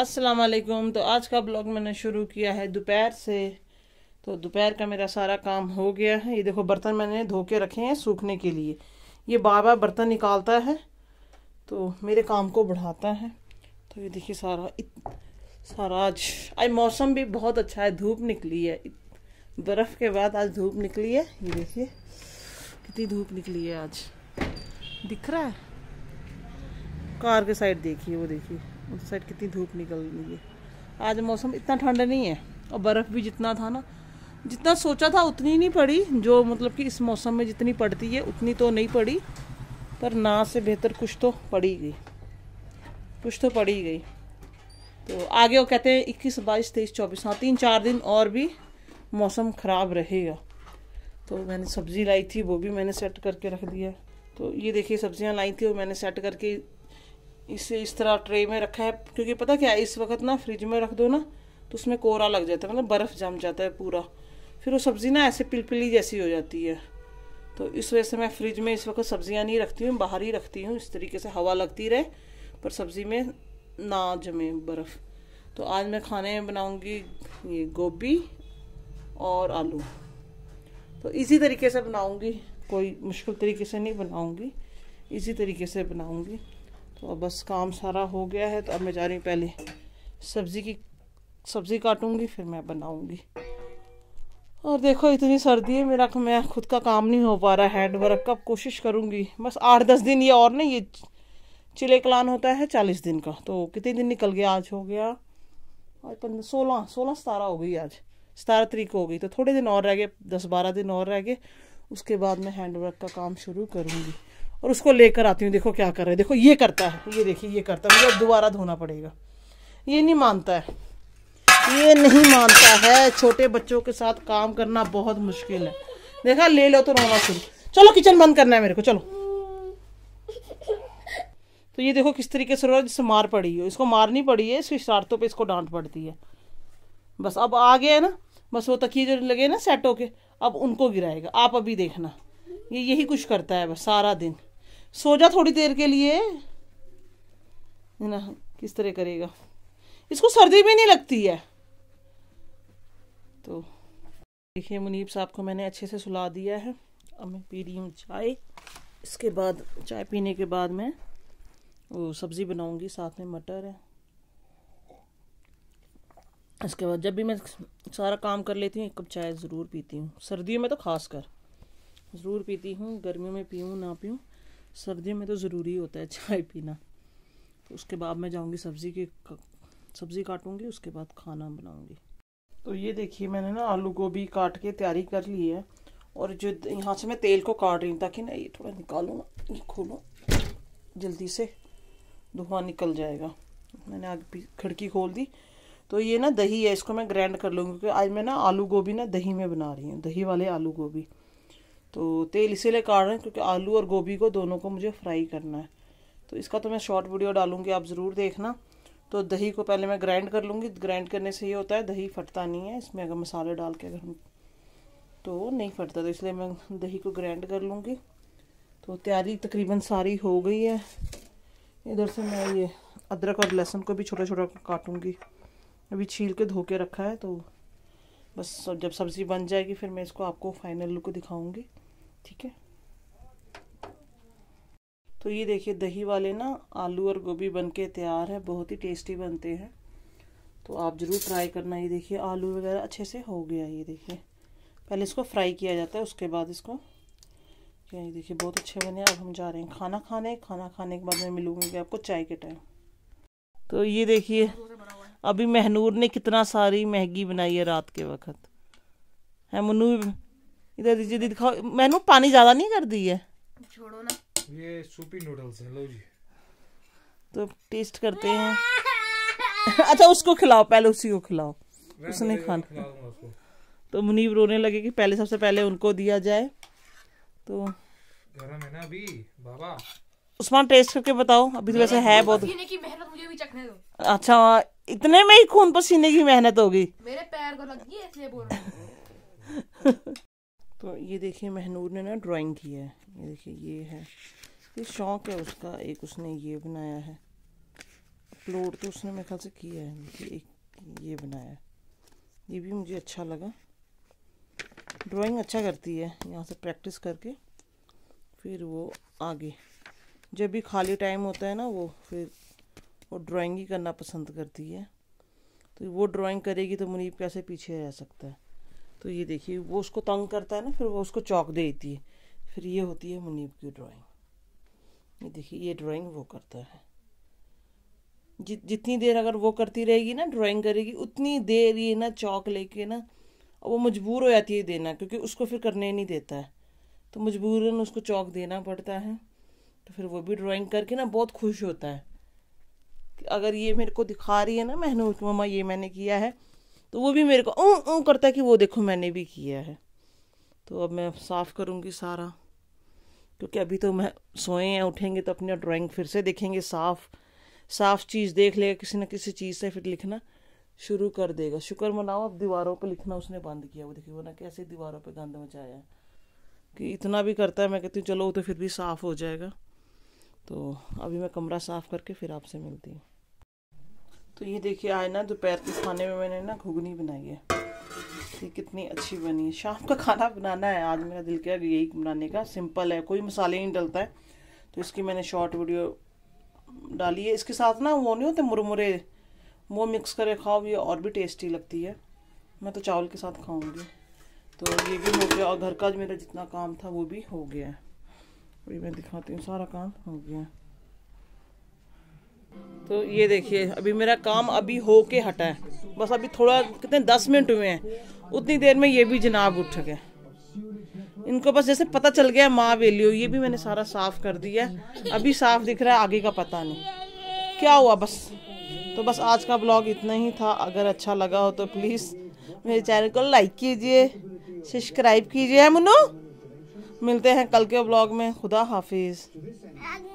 अस्सलाम वालेकुम तो आज का ब्लॉग मैंने शुरू किया है दोपहर से तो दोपहर का मेरा सारा काम हो गया है ये देखो बर्तन मैंने धो के रखे हैं सूखने के लिए ये बार बार बर्तन निकालता है तो मेरे काम को बढ़ाता है तो ये देखिए सारा इत, सारा आज आज मौसम भी बहुत अच्छा है धूप निकली है बर्फ़ के बाद आज धूप निकली है ये देखिए कितनी धूप निकली है आज दिख रहा है कार के साइड देखिए वो देखिए उस साइड कितनी धूप निकल रही है आज मौसम इतना ठंड नहीं है और बर्फ़ भी जितना था ना जितना सोचा था उतनी नहीं पड़ी जो मतलब कि इस मौसम में जितनी पड़ती है उतनी तो नहीं पड़ी पर ना से बेहतर कुछ तो पड़ी गई कुछ तो पड़ी गई तो आगे वो कहते हैं इक्कीस बाईस तेईस चौबीस हाँ तीन चार दिन और भी मौसम ख़राब रहेगा तो मैंने सब्ज़ी लाई थी वो भी मैंने सेट करके रख दिया तो ये देखिए सब्ज़ियाँ लाई थी वो मैंने सेट करके इसे इस तरह ट्रे में रखा है क्योंकि पता क्या इस वक्त ना फ्रिज में रख दो ना तो उसमें कोहरा लग जाता है मतलब बर्फ़ जम जाता है पूरा फिर वो सब्ज़ी ना ऐसे पिलपिली जैसी हो जाती है तो इस वजह से मैं फ्रिज में इस वक्त सब्ज़ियाँ नहीं रखती हूँ बाहर ही रखती हूँ इस तरीके से हवा लगती रहे पर सब्ज़ी में ना जमे बर्फ़ तो आज मैं खाने में बनाऊँगी ये गोभी और आलू तो इसी तरीके से बनाऊँगी कोई मुश्किल तरीके से नहीं बनाऊँगी इसी तरीके से बनाऊँगी तो बस काम सारा हो गया है तो अब मैं जा रही हूँ पहले सब्ज़ी की सब्ज़ी काटूँगी फिर मैं बनाऊँगी और देखो इतनी सर्दी है मेरा मैं खुद का काम नहीं हो पा रहा हैंड वर्क का कोशिश करूँगी बस आठ दस दिन ये और नहीं ये चिले कलान होता है चालीस दिन का तो कितने दिन निकल गया आज हो गया आज पंद्रह सोलह सोलह सतारह हो गई आज सतारह तरीक हो गई तो थोड़े दिन और रह गए दस बारह दिन और रह गए उसके बाद मैं हैंड वर्क का काम शुरू करूँगी और उसको लेकर आती हूँ देखो क्या कर रहा है देखो ये करता है ये देखिए ये करता है मुझे दोबारा धोना पड़ेगा ये नहीं मानता है ये नहीं मानता है छोटे बच्चों के साथ काम करना बहुत मुश्किल है देखा ले लो तो रोना शुरू चलो किचन बंद करना है मेरे को चलो तो ये देखो किस तरीके से रोज जिससे मार पड़ी है इसको मारनी पड़ी है इसकी शरारतों पे इसको डांट पड़ती है बस अब आ गया है ना बस वो तकिए जो लगे ना सेट होके अब उनको गिराएगा आप अभी देखना ये यही कुछ करता है बस सारा दिन सो जा थोड़ी देर के लिए ना किस तरह करेगा इसको सर्दी भी नहीं लगती है तो देखिए मुनीब साहब को मैंने अच्छे से सुला दिया है अब मैं पी रही हूँ चाय इसके बाद चाय पीने के बाद मैं वो सब्ज़ी बनाऊँगी साथ में मटर है इसके बाद जब भी मैं सारा काम कर लेती हूँ एक कप चाय ज़रूर पीती हूँ सर्दियों में तो ख़ास कर ज़रूर पीती हूँ गर्मियों में पीऊँ ना पीऊँ सर्दियों में तो ज़रूरी होता है चाय पीना तो उसके बाद मैं जाऊँगी सब्ज़ी की सब्ज़ी काटूँगी उसके बाद खाना बनाऊँगी तो ये देखिए मैंने ना आलू गोभी काट के तैयारी कर ली है और जो यहाँ से मैं तेल को काट रही हूँ ताकि ना ये थोड़ा निकालू ना ये खोलो जल्दी से धुआं निकल जाएगा मैंने आगे खिड़की खोल दी तो ये ना दही है इसको मैं ग्राइंड कर लूँगी क्योंकि आज मैं ना आलू गोभी ना दही में बना रही हूँ दही वाले आलू गोभी तो तेल इसीलिए काट रहे हैं क्योंकि आलू और गोभी को दोनों को मुझे फ्राई करना है तो इसका तो मैं शॉर्ट वीडियो डालूंगी आप ज़रूर देखना तो दही को पहले मैं ग्राइंड कर लूँगी ग्राइंड करने से ये होता है दही फटता नहीं है इसमें अगर मसाले डाल के अगर तो नहीं फटता तो इसलिए मैं दही को ग्राइंड कर लूँगी तो तैयारी तकरीबन सारी हो गई है इधर से मैं ये अदरक और लहसुन को भी छोटा छोटा काटूँगी अभी छील के धो के रखा है तो बस जब सब्ज़ी बन जाएगी फिर मैं इसको आपको फाइनल लुक दिखाऊँगी ठीक है तो ये देखिए दही वाले ना आलू और गोभी बन के तैयार है बहुत ही टेस्टी बनते हैं तो आप ज़रूर ट्राई करना ये देखिए आलू वगैरह अच्छे से हो गया ये देखिए पहले इसको फ्राई किया जाता है उसके बाद इसको ये देखिए बहुत अच्छे बने अब हम जा रहे हैं खाना खाने खाना खाने के बाद मैं मिलूँगी आपको चाय के टाइम तो ये देखिए अभी महनूर ने कितना सारी मैगी बनाई है रात के वक्त है मनु इधर दीजिए दीदी खाओ मैनू पानी ज्यादा नहीं कर दी है छोड़ो ना ये सूपी नूडल्स है लो जी तो टेस्ट करते हैं अच्छा उसको खिलाओ पहले उसी को खिलाओ उसने खाना तो मुनीब रोने लगे कि पहले सबसे पहले उनको दिया जाए तो गरम है ना अभी बाबा उस्मान टेस्ट करके बताओ अभी तो वैसे है बहुत पसीने की मेहनत मुझे भी चखने दो अच्छा इतने में ही खून पसीने की मेहनत होगी मेरे पैर को लग है इसलिए बोल रहा हूं तो ये देखिए महनूर ने ना ड्राइंग की है ये देखिए ये है ये शौक है उसका एक उसने ये बनाया है अपलोड तो उसने मेरे ख्याल से किया है देखिए एक ये बनाया ये भी मुझे अच्छा लगा ड्राइंग अच्छा करती है यहाँ से प्रैक्टिस करके फिर वो आगे जब भी खाली टाइम होता है ना वो फिर वो ड्राइंग ही करना पसंद करती है तो वो ड्राइंग करेगी तो मुनीब कैसे पीछे रह सकता है तो ये देखिए वो उसको तंग करता है ना फिर वो उसको चौक दे देती है फिर ये होती है मुनीब की ड्राइंग ये देखिए ये ड्राइंग वो करता है जि जितनी देर अगर वो करती रहेगी ना ड्राइंग करेगी उतनी देर ये ना चौक लेके ना वो मजबूर हो जाती है देना क्योंकि उसको फिर करने नहीं देता है तो मजबूरन उसको चौक देना पड़ता है तो फिर वो भी ड्राइंग करके ना बहुत खुश होता है कि अगर ये मेरे को दिखा रही है ना महनूज मामा ये मैंने किया है तो वो भी मेरे को ऊँ ओ करता है कि वो देखो मैंने भी किया है तो अब मैं साफ़ करूँगी सारा क्योंकि अभी तो मैं सोए हैं उठेंगे तो अपना ड्राइंग फिर से देखेंगे साफ साफ चीज़ देख लेगा किसी ना किसी चीज़ से फिर लिखना शुरू कर देगा शुक्र मनाओ अब दीवारों पर लिखना उसने बंद किया वो देखिए वो ना कैसे दीवारों पे गंद मचाया है कि इतना भी करता है मैं कहती हूँ चलो वो तो फिर भी साफ़ हो जाएगा तो अभी मैं कमरा साफ़ करके फिर आपसे मिलती हूँ तो ये देखिए आज ना दोपहर के खाने में मैंने ना घुगनी बनाई है ये कितनी अच्छी बनी है शाम का खाना बनाना है आज मेरा दिल किया यही बनाने का सिंपल है कोई मसाले नहीं डलता है तो इसकी मैंने शॉर्ट वीडियो डाली है इसके साथ ना वो नहीं होते मुरमुरे वो मिक्स करके खाओ ये और भी टेस्टी लगती है मैं तो चावल के साथ खाऊंगी तो ये भी हो गया और घर का मेरा जितना काम था वो भी हो गया है मैं दिखाती हूँ सारा काम हो गया है तो ये देखिए अभी मेरा काम अभी हो के हटा है बस अभी थोड़ा कितने दस मिनट हुए हैं उतनी देर में ये भी जनाब उठ गए इनको बस जैसे पता चल गया माँ हो ये भी मैंने सारा साफ कर दिया अभी साफ दिख रहा है आगे का पता नहीं क्या हुआ बस तो बस आज का ब्लॉग इतना ही था अगर अच्छा लगा हो तो प्लीज़ मेरे चैनल को लाइक कीजिए सब्सक्राइब कीजिए मुन्नू मिलते हैं कल के ब्लॉग में खुदा हाफिज़